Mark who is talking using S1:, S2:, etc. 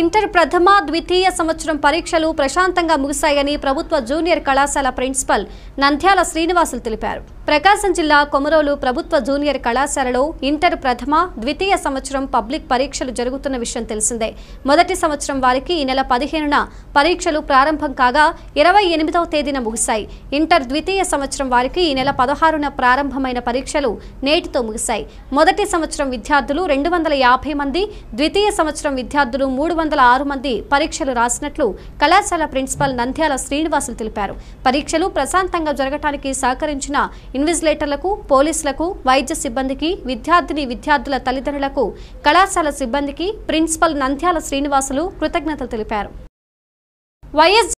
S1: inter ప్రథమ ద్వితీయ సంవత్సరం పరీక్షలు ప్రశాంతంగా ముగిశాయని ప్రభుత్వ జూనియర్ కళాశాల ప్రిన్సిపల్ నంద్యాల శ్రీనివాసులు తెలిపారు ప్రకాశం జిల్లా కొమరోలు ప్రభుత్వ జూనియర్ కళాశాలలో ఇంటర్ ప్రథమ ద్వితీయ సంవత్సరం పబ్లిక్ పరీక్షలు జరుగుతున్న విషయం తెలిసిందే మొదటి సంవత్సరం వారికి ఈ నెల పదిహేనున పరీక్షలు ప్రారంభం కాగా ఇరవై ఎనిమిదవ తేదీన ముగిశాయి ఇంటర్ ద్వితీయ సంవత్సరం వారికి ఈ నెల పదహారున ప్రారంభమైన పరీక్షలు నేటితో ముగిశాయి మొదటి సంవత్సరం విద్యార్థులు రెండు వందల యాభై మంది ద్వితీయ సంవత్సరం విద్యార్థులు మూడు వందల ఆరు మంది పరీక్షలు రాసినట్లు కళాశాల ప్రిన్సిపల్ నంద్యాల శ్రీనివాసులు తెలిపారు పరీక్షలు ప్రశాంతంగా జరగటానికి సహకరించిన ఇన్విజిలేటర్లకు పోలీసులకు వైద్య సిబ్బందికి విద్యార్థిని విద్యార్థుల తల్లిదండ్రులకు కళాశాల సిబ్బందికి ప్రిన్సిపల్ నంద్యాల శ్రీనివాసులు కృతజ్ఞతలు తెలిపారు వైఎస్